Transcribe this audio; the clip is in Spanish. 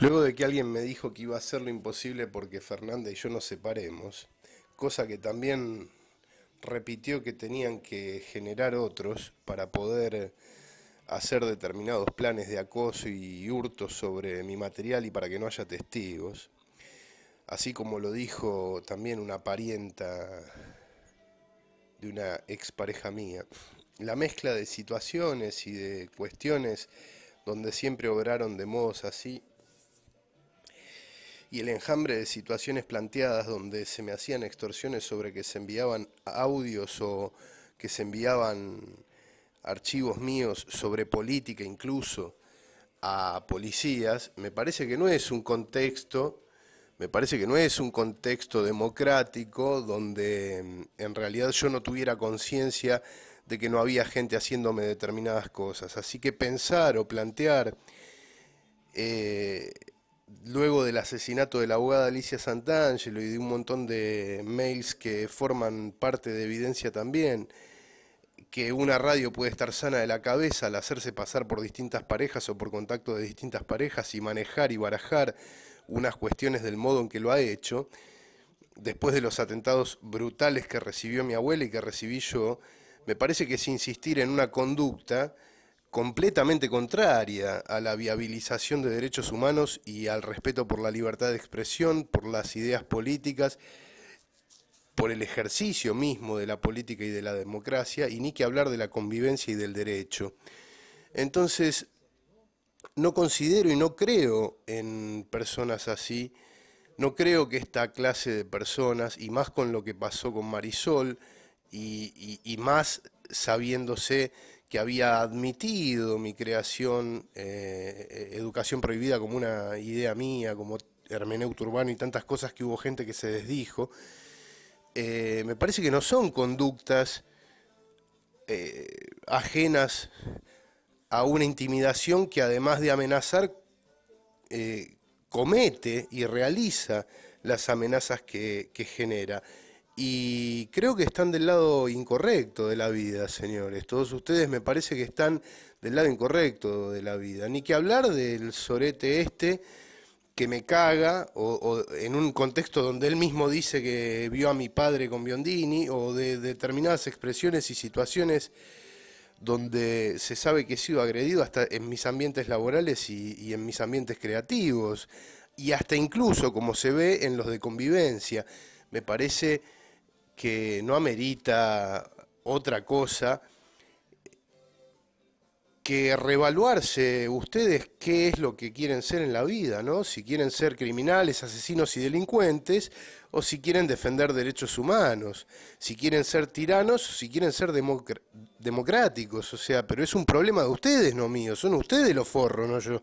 Luego de que alguien me dijo que iba a hacer lo imposible porque Fernanda y yo nos separemos, cosa que también repitió que tenían que generar otros para poder hacer determinados planes de acoso y hurto sobre mi material y para que no haya testigos, así como lo dijo también una parienta de una expareja mía. La mezcla de situaciones y de cuestiones donde siempre obraron de modos así y el enjambre de situaciones planteadas donde se me hacían extorsiones sobre que se enviaban audios o que se enviaban archivos míos sobre política incluso a policías, me parece que no es un contexto, me parece que no es un contexto democrático donde mm, en realidad yo no tuviera conciencia de que no había gente haciéndome determinadas cosas. Así que pensar o plantear eh, luego del asesinato de la abogada Alicia Santangelo y de un montón de mails que forman parte de evidencia también, que una radio puede estar sana de la cabeza al hacerse pasar por distintas parejas o por contacto de distintas parejas y manejar y barajar unas cuestiones del modo en que lo ha hecho, después de los atentados brutales que recibió mi abuela y que recibí yo, me parece que es insistir en una conducta completamente contraria a la viabilización de derechos humanos y al respeto por la libertad de expresión, por las ideas políticas, por el ejercicio mismo de la política y de la democracia, y ni que hablar de la convivencia y del derecho. Entonces, no considero y no creo en personas así, no creo que esta clase de personas, y más con lo que pasó con Marisol, y, más sabiéndose que había admitido mi creación, eh, e-, educación prohibida como una idea mía, como hermeneuta urbano y tantas cosas que hubo gente que se desdijo, eh, me parece que no son conductas eh, ajenas a una intimidación que además de amenazar, comete y realiza las amenazas que genera. Y creo que están del lado incorrecto de la vida, señores. Todos ustedes me parece que están del lado incorrecto de la vida. Ni que hablar del sorete este que me caga, o, en un contexto donde él mismo dice que vio a mi padre con Biondini, o de determinadas expresiones y situaciones donde se sabe que he sido agredido hasta en mis ambientes laborales y, y en mis ambientes creativos, y hasta incluso, como se ve, en los de convivencia. Me parece que no amerita otra cosa que revaluarse ustedes qué es lo que quieren ser en la vida, ¿no? Si quieren ser criminales, asesinos y delincuentes, o si quieren defender derechos humanos, si quieren ser tiranos, o si quieren ser democráticos, o sea, pero es un problema de ustedes, no mío, son ustedes los forros, no yo.